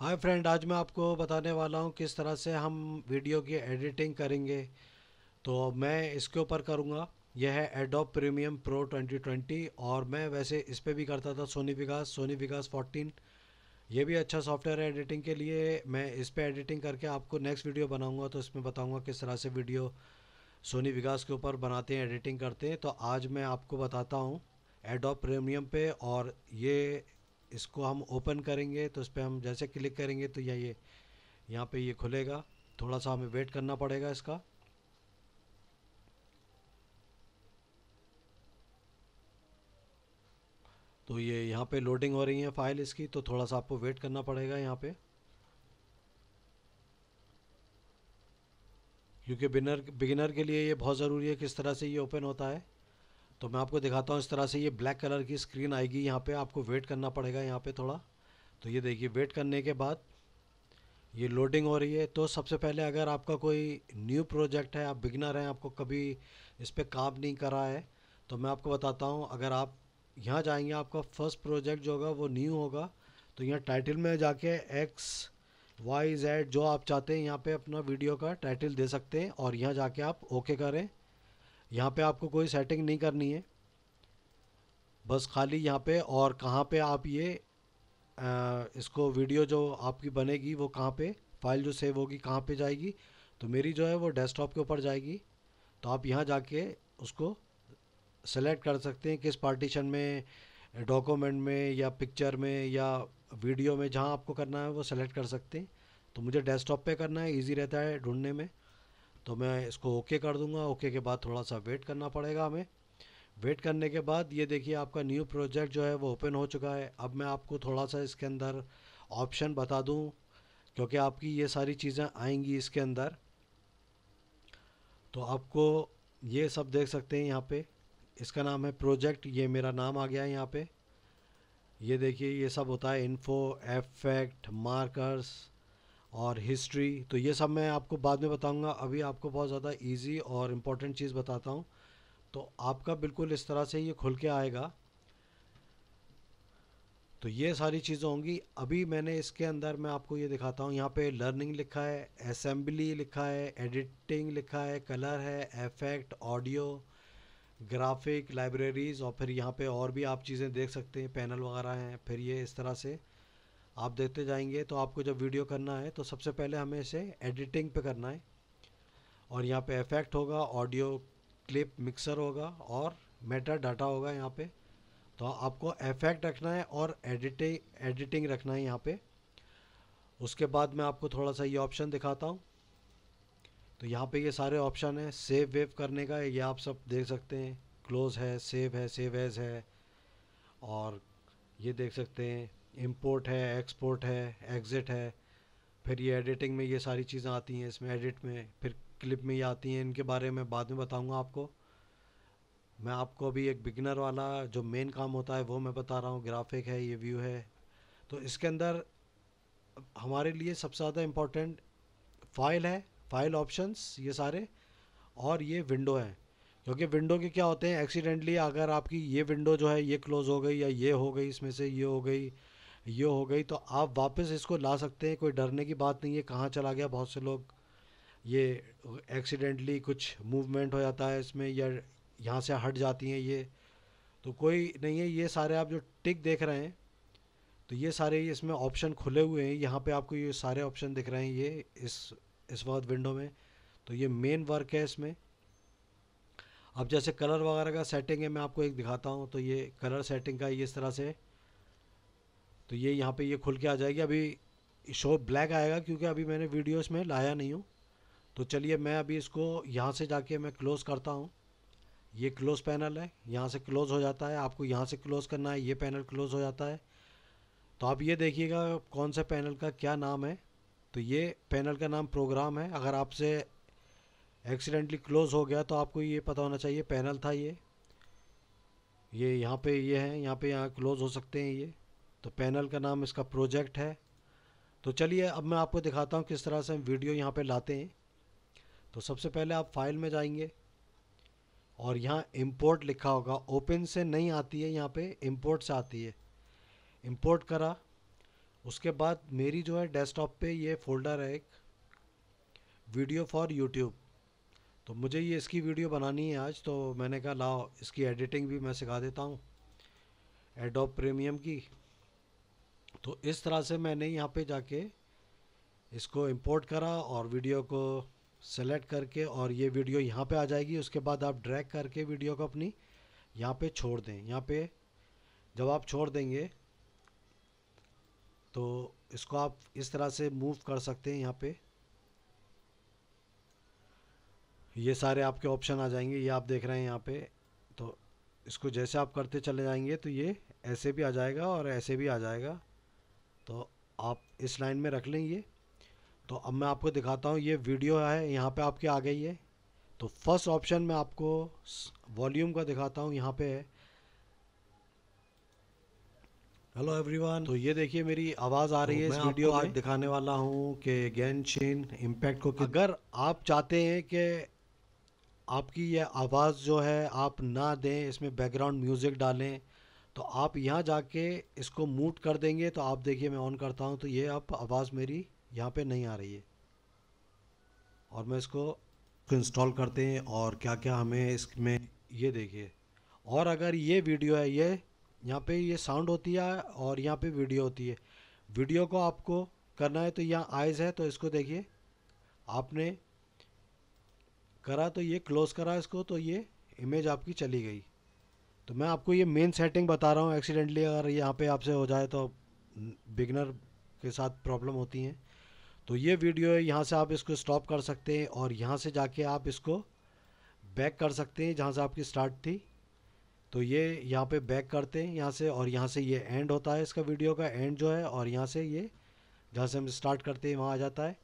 hi friend आज मैं आपको बताने वाला हूँ किस तरह से हम वीडियो की एडिटिंग करेंगे तो मैं इसके ऊपर करूँगा यह है एडोप प्रीमियम प्रो 2020 और मैं वैसे इस पर भी करता था सोनी विकास सोनी विकास 14 ये भी अच्छा सॉफ्टवेयर है एडिटिंग के लिए मैं इस पर एडिटिंग करके आपको नेक्स्ट वीडियो बनाऊँगा तो इसमें बताऊँगा किस तरह से वीडियो सोनी विकास के ऊपर बनाते हैं एडिटिंग करते हैं तो आज मैं आपको बताता हूँ एडोप प्रीमियम पे और ये इसको हम ओपन करेंगे तो इस पर हम जैसे क्लिक करेंगे तो यह ये यहाँ पे ये खुलेगा थोड़ा सा हमें वेट करना पड़ेगा इसका तो ये यहाँ पे लोडिंग हो रही है फाइल इसकी तो थोड़ा सा आपको वेट करना पड़ेगा यहाँ पे क्योंकि बिनर बिगिनर के लिए ये बहुत ज़रूरी है किस तरह से ये ओपन होता है तो मैं आपको दिखाता हूँ इस तरह से ये ब्लैक कलर की स्क्रीन आएगी यहाँ पे आपको वेट करना पड़ेगा यहाँ पे थोड़ा तो ये देखिए वेट करने के बाद ये लोडिंग हो रही है तो सबसे पहले अगर आपका कोई न्यू प्रोजेक्ट है आप बिगनर हैं आपको कभी इस पर काम नहीं करा है तो मैं आपको बताता हूँ अगर आप यहाँ जाएंगे आपका फर्स्ट प्रोजेक्ट जो होगा वो न्यू होगा तो यहाँ टाइटल में जाके एक्स वाई जेड जो आप चाहते हैं यहाँ पे अपना वीडियो का टाइटल दे सकते हैं और यहाँ जाके आप ओके करें यहाँ पे आपको कोई सेटिंग नहीं करनी है बस खाली यहाँ पे और कहाँ पे आप ये आ, इसको वीडियो जो आपकी बनेगी वो कहाँ पे फाइल जो सेव होगी कहाँ पे जाएगी तो मेरी जो है वो डेस्कटॉप के ऊपर जाएगी तो आप यहाँ जाके उसको सेलेक्ट कर सकते हैं किस पार्टीशन में डॉक्यूमेंट में या पिक्चर में या वीडियो में जहाँ आपको करना है वो सेलेक्ट कर सकते हैं तो मुझे डेस्कटॉप पे करना है इजी रहता है ढूंढने में तो मैं इसको ओके कर दूंगा ओके के बाद थोड़ा सा वेट करना पड़ेगा हमें वेट करने के बाद ये देखिए आपका न्यू प्रोजेक्ट जो है वो ओपन हो चुका है अब मैं आपको थोड़ा सा इसके अंदर ऑप्शन बता दूँ क्योंकि आपकी ये सारी चीज़ें आएंगी इसके अंदर तो आपको ये सब देख सकते हैं यहाँ पे इसका नाम है प्रोजेक्ट ये मेरा नाम आ गया है यहाँ पे ये देखिए ये सब होता है इन्फो एफेक्ट मार्कर्स और हिस्ट्री तो ये सब मैं आपको बाद में बताऊंगा अभी आपको बहुत ज़्यादा इजी और इम्पोर्टेंट चीज़ बताता हूँ तो आपका बिल्कुल इस तरह से ये खुल के आएगा तो ये सारी चीज़ें होंगी अभी मैंने इसके अंदर मैं आपको ये दिखाता हूँ यहाँ पे लर्निंग लिखा है असेंबली लिखा है एडिटिंग लिखा है कलर है एफेक्ट ऑडियो ग्राफिक लाइब्रेरीज़ और फिर यहाँ पे और भी आप चीज़ें देख सकते हैं पैनल वगैरह हैं फिर ये इस तरह से आप देखते जाएंगे तो आपको जब वीडियो करना है तो सबसे पहले हमें इसे एडिटिंग पे करना है और यहाँ पे इफेक्ट होगा ऑडियो क्लिप मिक्सर होगा और मेटा डाटा होगा यहाँ पे तो आपको इफेक्ट रखना है और एडिटिंग एडिटिंग रखना है यहाँ पे उसके बाद मैं आपको थोड़ा सा ये ऑप्शन दिखाता हूँ तो यहाँ पे ये सारे ऑप्शन हैं सेव वेव करने का ये आप सब देख सकते हैं क्लोज है सेव है सेव एज है और ये देख सकते हैं इम्पोर्ट है एक्सपोर्ट है एग्ज़िट है फिर ये एडिटिंग में ये सारी चीज़ें आती हैं इसमें एडिट में फिर क्लिप में ये आती हैं इनके बारे में बाद में बताऊँगा आपको मैं आपको अभी एक बिगनर वाला जो मेन काम होता है वो मैं बता रहा हूँ ग्राफिक है ये व्यू है तो इसके अंदर हमारे लिए सबसे ज़्यादा इम्पोर्टेंट फाइल है फाइल ऑप्शंस ये सारे और ये विंडो है क्योंकि विंडो के क्या होते हैं एक्सीडेंटली अगर आपकी ये विंडो जो है ये क्लोज़ हो गई या ये हो गई इसमें से ये हो गई ये हो गई तो आप वापस इसको ला सकते हैं कोई डरने की बात नहीं है कहाँ चला गया बहुत से लोग ये एक्सीडेंटली कुछ मूवमेंट हो जाता है इसमें या यहाँ से हट जाती हैं ये तो कोई नहीं है ये सारे आप जो टिक देख रहे हैं तो ये सारे इसमें ऑप्शन खुले हुए हैं यहाँ पे आपको ये सारे ऑप्शन दिख रहे हैं ये इस इस वक्त विंडो में तो ये मेन वर्क है इसमें अब जैसे कलर वगैरह का सेटिंग है मैं आपको एक दिखाता हूँ तो ये कलर सेटिंग का ये इस तरह से तो ये यहाँ पे ये खुल के आ जाएगी अभी शो ब्लैक आएगा क्योंकि अभी मैंने वीडियोस में लाया नहीं हूँ तो चलिए मैं अभी इसको यहाँ से जाके मैं क्लोज़ करता हूँ ये क्लोज़ पैनल है यहाँ से क्लोज़ हो जाता है आपको यहाँ से क्लोज़ करना है ये पैनल क्लोज़ हो जाता है तो आप ये देखिएगा कौन से पैनल का क्या नाम है तो ये पैनल का नाम प्रोग्राम है अगर आपसे एक्सीडेंटली क्लोज़ हो गया तो आपको ये पता होना चाहिए पैनल था ये ये यहाँ पे ये है यहाँ पे यहाँ क्लोज़ हो सकते हैं ये तो पैनल का नाम इसका प्रोजेक्ट है तो चलिए अब मैं आपको दिखाता हूँ किस तरह से हम वीडियो यहाँ पे लाते हैं तो सबसे पहले आप फाइल में जाएंगे और यहाँ इंपोर्ट लिखा होगा ओपन से नहीं आती है यहाँ पे इंपोर्ट से आती है इंपोर्ट करा उसके बाद मेरी जो है डेस्कटॉप पे ये फोल्डर है एक वीडियो फॉर यूट्यूब तो मुझे ये इसकी वीडियो बनानी है आज तो मैंने कहा लाओ इसकी एडिटिंग भी मैं सिखा देता हूँ एडोप प्रीमियम की तो इस तरह से मैंने यहाँ पे जाके इसको इंपोर्ट करा और वीडियो को सेलेक्ट करके और ये वीडियो यहाँ पे आ जाएगी उसके बाद आप ड्रैग करके वीडियो को अपनी यहाँ पे छोड़ दें यहाँ पे जब आप छोड़ देंगे तो इसको आप इस तरह से मूव कर सकते हैं यहाँ पे ये सारे आपके ऑप्शन आ जाएंगे ये आप देख रहे हैं यहाँ पे तो इसको जैसे आप करते चले जाएंगे तो ये ऐसे भी आ जाएगा और ऐसे भी आ जाएगा तो आप इस लाइन में रख लें ये तो अब मैं आपको दिखाता हूँ ये वीडियो है यहाँ पे आपके आ गई है तो फर्स्ट ऑप्शन में आपको वॉल्यूम का दिखाता हूँ यहाँ पे है हेलो एवरीवन तो ये देखिए मेरी आवाज़ आ रही तो है इस वीडियो आज दिखाने वाला हूँ कि गेंद छीन इम्पैक्ट को अगर आप चाहते हैं कि आपकी यह आवाज़ जो है आप ना दें इसमें बैकग्राउंड म्यूज़िक डालें तो आप यहाँ जाके इसको मूट कर देंगे तो आप देखिए मैं ऑन करता हूँ तो ये आप आवाज़ मेरी यहाँ पे नहीं आ रही है और मैं इसको इंस्टॉल करते हैं और क्या क्या हमें इसमें ये देखिए और अगर ये वीडियो है ये यहाँ पे ये साउंड होती है और यहाँ पे वीडियो होती है वीडियो को आपको करना है तो यहाँ आइज़ है तो इसको देखिए आपने करा तो ये क्लोज़ करा इसको तो ये इमेज आपकी चली गई तो मैं आपको ये मेन सेटिंग बता रहा हूँ एक्सीडेंटली अगर यहाँ पे आपसे हो जाए तो बिगनर के साथ प्रॉब्लम होती हैं तो ये वीडियो है यहाँ से आप इसको स्टॉप कर सकते हैं और यहाँ से जाके आप इसको बैक कर सकते हैं जहाँ से आपकी स्टार्ट थी तो ये यहाँ पे बैक करते हैं यहाँ से और यहाँ से ये एंड होता है इसका वीडियो का एंड जो है और यहाँ से ये जहाँ से हम स्टार्ट करते हैं वहाँ आ जाता है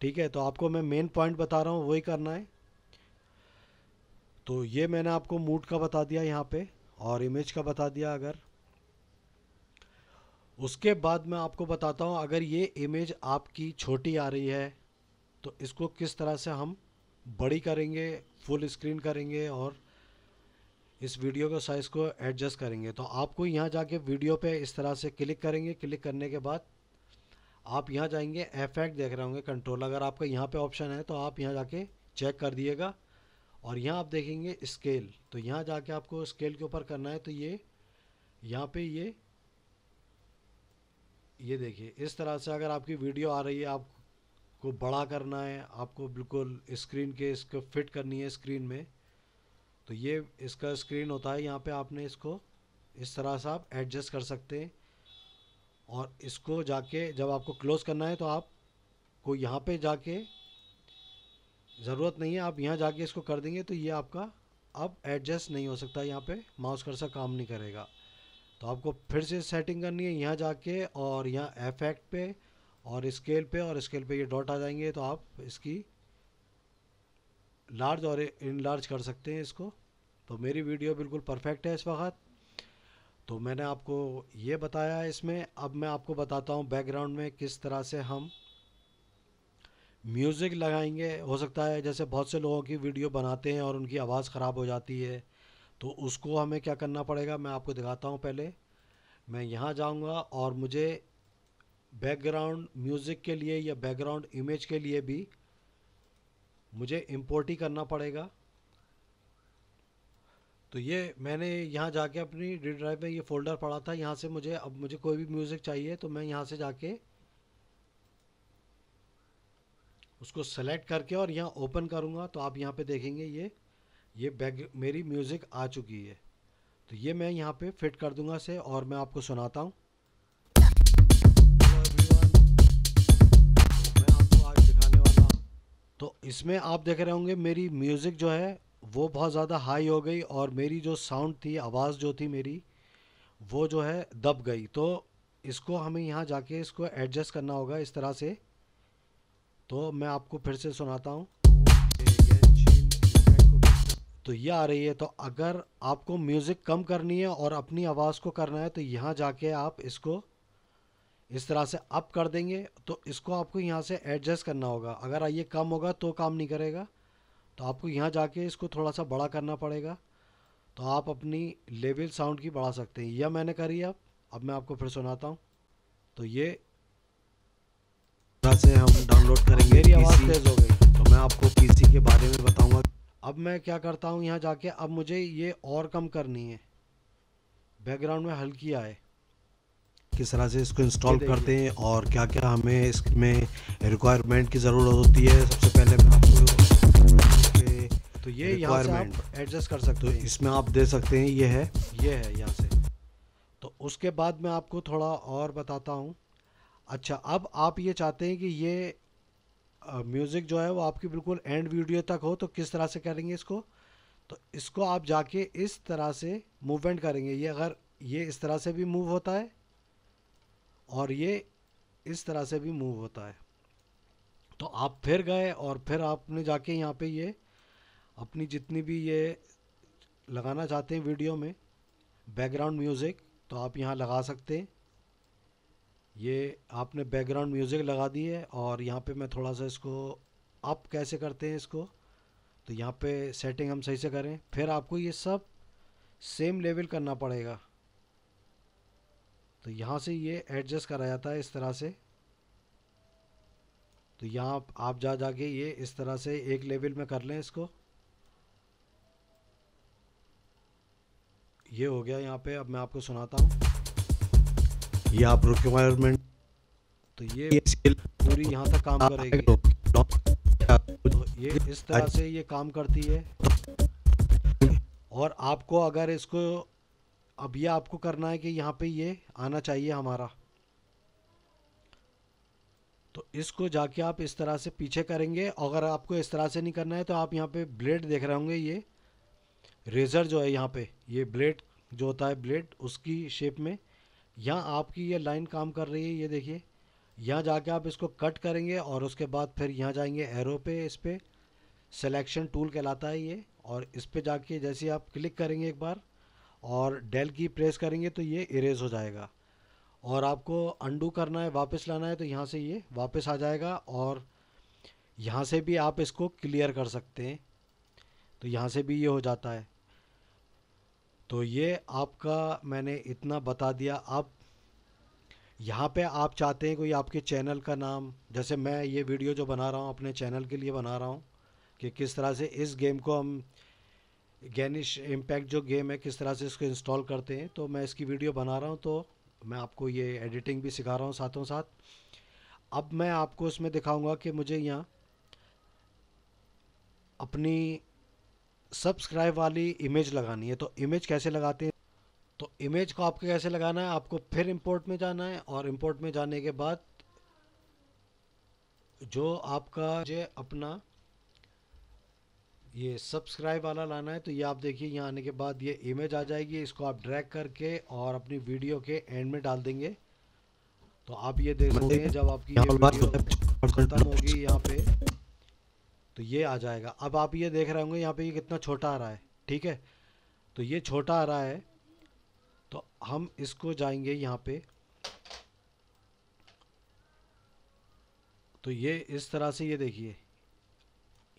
ठीक है तो आपको मैं मेन पॉइंट बता रहा हूँ वही करना है तो ये मैंने आपको मूड का बता दिया यहाँ पे और इमेज का बता दिया अगर उसके बाद मैं आपको बताता हूँ अगर ये इमेज आपकी छोटी आ रही है तो इसको किस तरह से हम बड़ी करेंगे फुल स्क्रीन करेंगे और इस वीडियो के साइज़ को एडजस्ट करेंगे तो आपको यहाँ जाके वीडियो पे इस तरह से क्लिक करेंगे क्लिक करने के बाद आप यहाँ जाएंगे एफेक्ट देख रहे होंगे कंट्रोल अगर आपका यहाँ पे ऑप्शन है तो आप यहाँ जाके चेक कर दिएगा और यहाँ आप देखेंगे स्केल तो यहाँ जाके आपको स्केल के ऊपर करना है तो ये यहाँ पे ये ये देखिए इस तरह से अगर आपकी वीडियो आ रही है आपको बड़ा करना है आपको बिल्कुल स्क्रीन के इसको फिट करनी है स्क्रीन में तो ये इसका स्क्रीन होता है यहाँ पे आपने इसको इस तरह से आप एडजस्ट कर सकते हैं और इसको जाके जब आपको क्लोज़ करना है तो आपको यहाँ पे जाके ज़रूरत नहीं है आप यहाँ जाके इसको कर देंगे तो ये आपका अब एडजस्ट नहीं हो सकता यहाँ पे माउस कर्सर काम नहीं करेगा तो आपको फिर से सेटिंग करनी है यहाँ जाके और यहाँ एफेक्ट पे और स्केल पे और स्केल पे ये डॉट आ जाएंगे तो आप इसकी लार्ज और इन लार्ज कर सकते हैं इसको तो मेरी वीडियो बिल्कुल परफेक्ट है इस वक्त तो मैंने आपको ये बताया इसमें अब मैं आपको बताता हूँ बैकग्राउंड में किस तरह से हम म्यूज़िक लगाएंगे हो सकता है जैसे बहुत से लोगों की वीडियो बनाते हैं और उनकी आवाज़ ख़राब हो जाती है तो उसको हमें क्या करना पड़ेगा मैं आपको दिखाता हूँ पहले मैं यहाँ जाऊँगा और मुझे बैकग्राउंड म्यूज़िक के लिए या बैकग्राउंड इमेज के लिए भी मुझे इम्पोर्ट ही करना पड़ेगा तो ये मैंने यहाँ जाके अपनी डी ड्राइव में ये फ़ोल्डर पड़ा था यहाँ से मुझे अब मुझे कोई भी म्यूज़िक चाहिए तो मैं यहाँ से जाके उसको सेलेक्ट करके और यहाँ ओपन करूँगा तो आप यहाँ पे देखेंगे ये ये बैक मेरी म्यूज़िक आ चुकी है तो ये मैं यहाँ पे फिट कर दूँगा से और मैं आपको सुनाता हूँ तो इसमें आप देख रहे होंगे मेरी म्यूज़िक जो है वो बहुत ज़्यादा हाई हो गई और मेरी जो साउंड थी आवाज़ जो थी मेरी वो जो है दब गई तो इसको हमें यहाँ जाके इसको एडजस्ट करना होगा इस तरह से तो मैं आपको फिर से सुनाता हूँ तो ये आ रही है तो अगर आपको म्यूज़िक कम करनी है और अपनी आवाज़ को करना है तो यहाँ जाके आप इसको इस तरह से अप कर देंगे तो इसको आपको यहाँ से एडजस्ट करना होगा अगर ये कम होगा तो काम नहीं करेगा तो आपको यहाँ जाके इसको थोड़ा सा बड़ा करना पड़ेगा तो आप अपनी लेवल साउंड की बढ़ा सकते हैं यह मैंने करी अब अब मैं आपको फिर सुनाता हूँ तो ये से हम डाउनलोड करेंगे मेरी आवाज़ तेज़ हो गई तो मैं आपको पीसी के बारे में बताऊंगा अब मैं क्या करता हूँ यहाँ जाके अब मुझे ये और कम करनी है बैकग्राउंड में हल्की आए किस तरह से इसको इंस्टॉल करते हैं और क्या क्या हमें इसमें रिक्वायरमेंट की ज़रूरत होती है सबसे पहले मैं आपको तो ये रिक्वायरमेंट एडजस्ट कर सकते हो तो इसमें आप दे सकते हैं ये है ये है यहाँ से तो उसके बाद मैं आपको थोड़ा और बताता हूँ अच्छा अब आप ये चाहते हैं कि ये म्यूज़िक जो है वो आपकी बिल्कुल एंड वीडियो तक हो तो किस तरह से करेंगे इसको तो इसको आप जाके इस तरह से मूवमेंट करेंगे ये अगर ये इस तरह से भी मूव होता है और ये इस तरह से भी मूव होता है तो आप फिर गए और फिर आपने जाके यहाँ पे ये अपनी जितनी भी ये लगाना चाहते हैं वीडियो में बैकग्राउंड म्यूज़िक तो आप यहाँ लगा सकते हैं ये आपने बैकग्राउंड म्यूज़िक लगा दी है और यहाँ पे मैं थोड़ा सा इसको अप कैसे करते हैं इसको तो यहाँ पे सेटिंग हम सही से करें फिर आपको ये सब सेम लेवल करना पड़ेगा तो यहाँ से ये एडजस्ट करा जाता है इस तरह से तो यहाँ आप जा जाके ये इस तरह से एक लेवल में कर लें इसको ये हो गया यहाँ पे अब मैं आपको सुनाता हूँ ये आप रिक्वायरमेंट तो ये स्किल पूरी यहाँ तक काम करेगी तो ये इस तरह से ये काम करती है और आपको अगर इसको अब ये आपको करना है कि यहाँ पे ये आना चाहिए हमारा तो इसको जाके आप इस तरह से पीछे करेंगे अगर आपको इस तरह से नहीं करना है तो आप यहाँ पे ब्लेड देख रहे होंगे ये रेज़र जो है यहाँ पे ये ब्लेड जो होता है ब्लेड उसकी शेप में यहाँ आपकी ये लाइन काम कर रही है ये देखिए यहाँ जाके आप इसको कट करेंगे और उसके बाद फिर यहाँ जाएंगे एरो पे इस पर सेलेक्शन टूल कहलाता है ये और इस पर जाके जैसे आप क्लिक करेंगे एक बार और डेल की प्रेस करेंगे तो ये इरेज हो जाएगा और आपको अंडू करना है वापस लाना है तो यहाँ से ये वापस आ जाएगा और यहाँ से भी आप इसको क्लियर कर सकते हैं तो यहाँ से भी ये हो जाता है तो ये आपका मैंने इतना बता दिया आप यहाँ पे आप चाहते हैं कोई आपके चैनल का नाम जैसे मैं ये वीडियो जो बना रहा हूँ अपने चैनल के लिए बना रहा हूँ कि किस तरह से इस गेम को हम गैनिश इम्पैक्ट जो गेम है किस तरह से इसको इंस्टॉल करते हैं तो मैं इसकी वीडियो बना रहा हूँ तो मैं आपको ये एडिटिंग भी सिखा रहा हूँ साथों साथ अब मैं आपको इसमें दिखाऊँगा कि मुझे यहाँ अपनी सब्सक्राइब वाली इमेज लगानी है तो इमेज कैसे लगाते हैं तो इमेज को आपको कैसे लगाना है आपको फिर इंपोर्ट में जाना है और इंपोर्ट में जाने के बाद जो आपका जो अपना ये सब्सक्राइब वाला लाना है तो ये आप देखिए यहाँ आने के बाद ये इमेज आ जाएगी इसको आप ड्रैग करके और अपनी वीडियो के एंड में डाल देंगे तो आप ये देख मतलब सकते हैं जब आपकी ये वीडियो खत्म होगी यहाँ पे तो ये आ जाएगा अब आप ये देख रहे होंगे यहाँ पे ये कितना छोटा आ रहा है ठीक है तो ये छोटा आ रहा है तो हम इसको जाएंगे यहाँ पे तो ये इस तरह से ये देखिए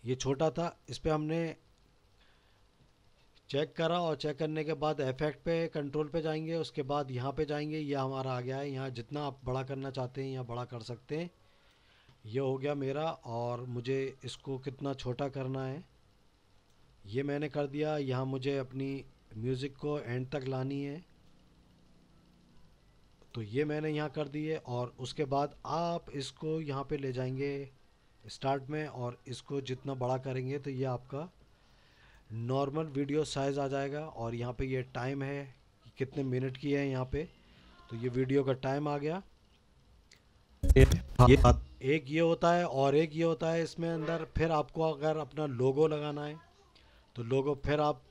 ये छोटा था इस पर हमने चेक करा और चेक करने के बाद इफेक्ट पे कंट्रोल पे जाएंगे उसके बाद यहाँ पे जाएंगे ये हमारा आ गया है यहाँ जितना आप बड़ा करना चाहते हैं यहाँ बड़ा कर सकते हैं ये हो गया मेरा और मुझे इसको कितना छोटा करना है ये मैंने कर दिया यहाँ मुझे अपनी म्यूज़िक को एंड तक लानी है तो ये मैंने यहाँ कर दिए और उसके बाद आप इसको यहाँ पे ले जाएंगे स्टार्ट में और इसको जितना बड़ा करेंगे तो ये आपका नॉर्मल वीडियो साइज़ आ जाएगा और यहाँ पे ये टाइम है कि कितने मिनट की है यहाँ पे तो ये वीडियो का टाइम आ गया एक ये होता है और एक ये होता है इसमें अंदर फिर आपको अगर अपना लोगो लगाना है तो लोगो फिर आप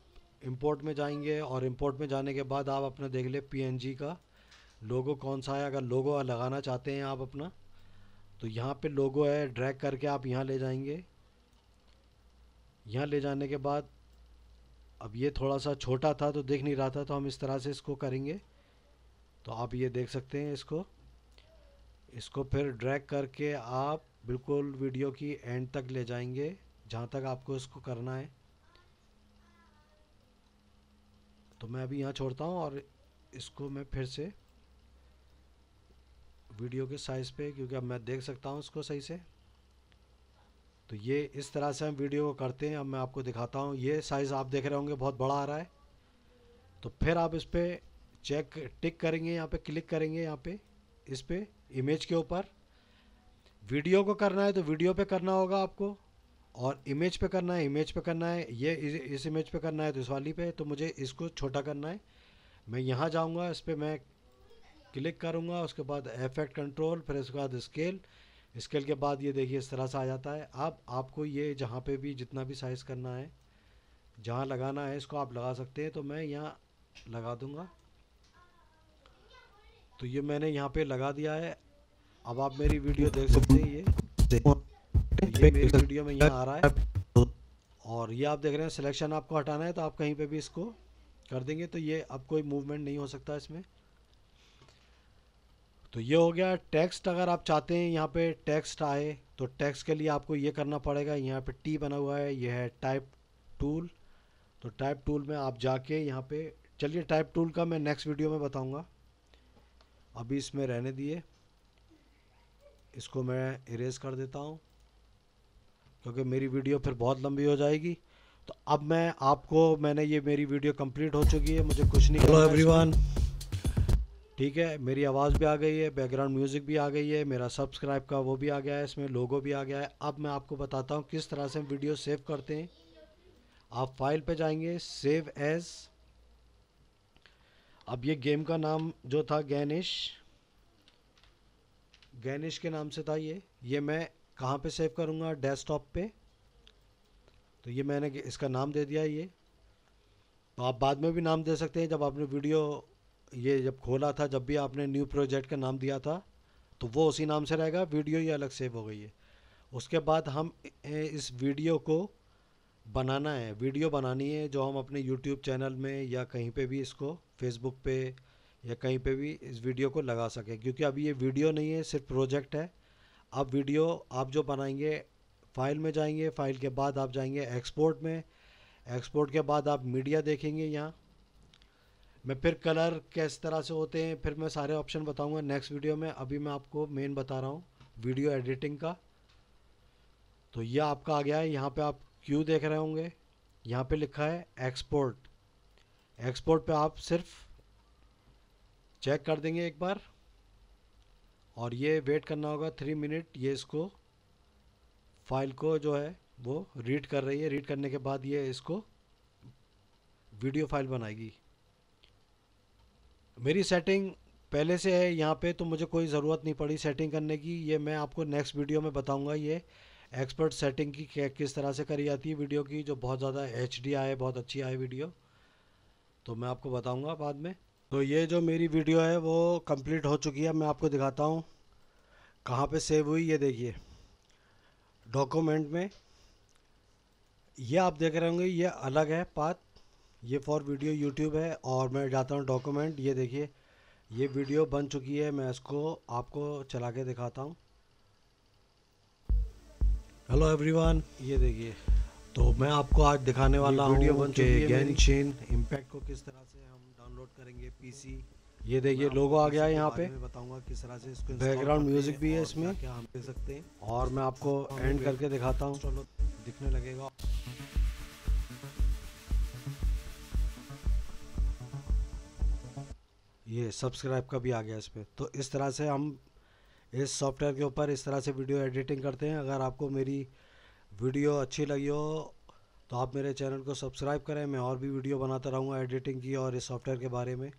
इंपोर्ट में जाएंगे और इंपोर्ट में जाने के बाद आप अपना देख ले पीएनजी का लोगो कौन सा है अगर लोगो लगाना चाहते हैं आप अपना तो यहाँ पे लोगो है ड्रैग करके आप यहाँ ले जाएंगे यहाँ ले जाने के बाद अब ये थोड़ा सा छोटा था तो देख नहीं रहा था तो हम इस तरह से इसको करेंगे तो आप ये देख सकते हैं इसको इसको फिर ड्रैग करके आप बिल्कुल वीडियो की एंड तक ले जाएंगे जहाँ तक आपको इसको करना है तो मैं अभी यहाँ छोड़ता हूँ और इसको मैं फिर से वीडियो के साइज़ पे क्योंकि अब मैं देख सकता हूँ इसको सही से तो ये इस तरह से हम वीडियो को करते हैं अब मैं आपको दिखाता हूँ ये साइज़ आप देख रहे होंगे बहुत बड़ा आ रहा है तो फिर आप इस पर चेक टिक करेंगे यहाँ पे क्लिक करेंगे यहाँ पे इस पर इमेज के ऊपर वीडियो को करना है तो वीडियो पे करना होगा आपको और इमेज पे करना है इमेज पे करना है ये इस इमेज पे करना है तो इस वाली पे तो मुझे इसको छोटा करना है मैं यहाँ जाऊँगा इस पर मैं क्लिक करूँगा उसके बाद एफेक्ट कंट्रोल फिर उसके बाद स्केल स्केल के बाद ये देखिए इस तरह से आ जाता है अब आपको ये जहाँ पे भी जितना भी साइज़ करना है जहाँ लगाना है इसको आप लगा सकते हैं तो मैं यहाँ लगा दूँगा तो ये मैंने यहाँ पे लगा दिया है अब आप मेरी वीडियो देख सकते हैं ये ये मेरी वीडियो में यहाँ आ रहा है और ये आप देख रहे हैं सिलेक्शन आपको हटाना है तो आप कहीं पे भी इसको कर देंगे तो ये अब कोई मूवमेंट नहीं हो सकता इसमें तो ये हो गया टेक्स्ट अगर आप चाहते हैं यहाँ पे टेक्स्ट आए तो टेक्स्ट के लिए आपको ये करना पड़ेगा यहाँ पे टी बना हुआ है यह है टाइप टूल तो टाइप टूल में आप जाके यहाँ पे चलिए टाइप टूल का मैं नेक्स्ट वीडियो में बताऊँगा अभी इसमें रहने दिए इसको मैं इरेज कर देता हूँ क्योंकि मेरी वीडियो फिर बहुत लंबी हो जाएगी तो अब मैं आपको मैंने ये मेरी वीडियो कंप्लीट हो चुकी है मुझे कुछ नहीं हेलो एवरीवन ठीक है मेरी आवाज़ भी आ गई है बैकग्राउंड म्यूज़िक भी आ गई है मेरा सब्सक्राइब का वो भी आ गया है इसमें लोगो भी आ गया है अब मैं आपको बताता हूँ किस तरह से वीडियो सेव करते हैं आप फाइल पर जाएंगे सेव एज़ अब ये गेम का नाम जो था गैनिश गैनिश के नाम से था ये ये मैं कहाँ पे सेव करूँगा डेस्कटॉप पे तो ये मैंने इसका नाम दे दिया ये तो आप बाद में भी नाम दे सकते हैं जब आपने वीडियो ये जब खोला था जब भी आपने न्यू प्रोजेक्ट का नाम दिया था तो वो उसी नाम से रहेगा वीडियो ये अलग सेव हो गई है उसके बाद हम इस वीडियो को बनाना है वीडियो बनानी है जो हम अपने यूट्यूब चैनल में या कहीं पे भी इसको फेसबुक पे या कहीं पे भी इस वीडियो को लगा सकें क्योंकि अभी ये वीडियो नहीं है सिर्फ प्रोजेक्ट है अब वीडियो आप जो बनाएंगे फाइल में जाएंगे फाइल के बाद आप जाएंगे एक्सपोर्ट में एक्सपोर्ट के बाद आप मीडिया देखेंगे यहाँ मैं फिर कलर किस तरह से होते हैं फिर मैं सारे ऑप्शन बताऊँगा नेक्स्ट वीडियो में अभी मैं आपको मेन बता रहा हूँ वीडियो एडिटिंग का तो यह आपका आ गया है यहाँ पे आप क्यों देख रहे होंगे यहाँ पे लिखा है एक्सपोर्ट एक्सपोर्ट पे आप सिर्फ चेक कर देंगे एक बार और ये वेट करना होगा थ्री मिनट ये इसको फाइल को जो है वो रीड कर रही है रीड करने के बाद ये इसको वीडियो फाइल बनाएगी मेरी सेटिंग पहले से है यहाँ पे तो मुझे कोई ज़रूरत नहीं पड़ी सेटिंग करने की ये मैं आपको नेक्स्ट वीडियो में बताऊँगा ये एक्सपर्ट सेटिंग की किस तरह से करी जाती है वीडियो की जो बहुत ज़्यादा एच डी आए बहुत अच्छी आए वीडियो तो मैं आपको बताऊँगा बाद में तो ये जो मेरी वीडियो है वो कम्प्लीट हो चुकी है मैं आपको दिखाता हूँ कहाँ पर सेव हुई ये देखिए डॉक्यूमेंट में ये आप देख रहे होंगे ये अलग है पात ये फॉर वीडियो यूट्यूब है और मैं जाता हूँ डॉक्यूमेंट ये देखिए ये वीडियो बन चुकी है मैं इसको आपको चला के दिखाता हूँ हेलो एवरीवन ये देखिए तो मैं आपको आज दिखाने वाला हूँ कि गैन चेन इम्पैक्ट को किस तरह से हम डाउनलोड करेंगे पीसी ये देखिए लोगो आ गया है यहाँ पे बताऊंगा किस तरह से इसको बैकग्राउंड म्यूजिक भी है इसमें क्या हम दे सकते हैं और मैं आपको एंड करके दिखाता हूँ चलो दिखने लगेगा ये सब्सक्राइब का भी आ गया इस पर तो इस तरह से हम इस सॉफ्टवेयर के ऊपर इस तरह से वीडियो एडिटिंग करते हैं अगर आपको मेरी वीडियो अच्छी लगी हो तो आप मेरे चैनल को सब्सक्राइब करें मैं और भी वीडियो बनाता रहूँगा एडिटिंग की और इस सॉफ्टवेयर के बारे में